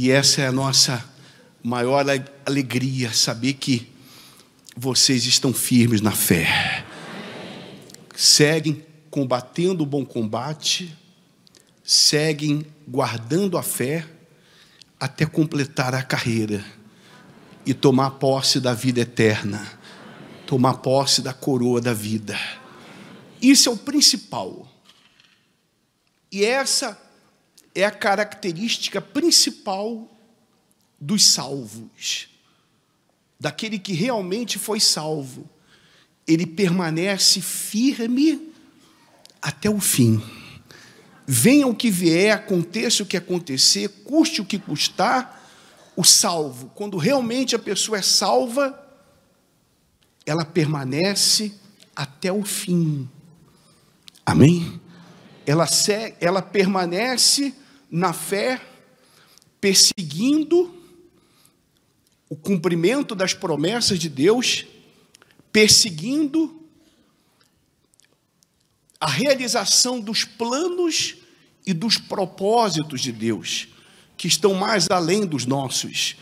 E essa é a nossa maior alegria, saber que vocês estão firmes na fé. Seguem combatendo o bom combate, seguem guardando a fé até completar a carreira e tomar posse da vida eterna, tomar posse da coroa da vida. Isso é o principal. E essa é a característica principal dos salvos, daquele que realmente foi salvo. Ele permanece firme até o fim. Venha o que vier, aconteça o que acontecer, custe o que custar, o salvo, quando realmente a pessoa é salva, ela permanece até o fim. Amém? Ela, se, ela permanece na fé, perseguindo o cumprimento das promessas de Deus, perseguindo a realização dos planos e dos propósitos de Deus, que estão mais além dos nossos.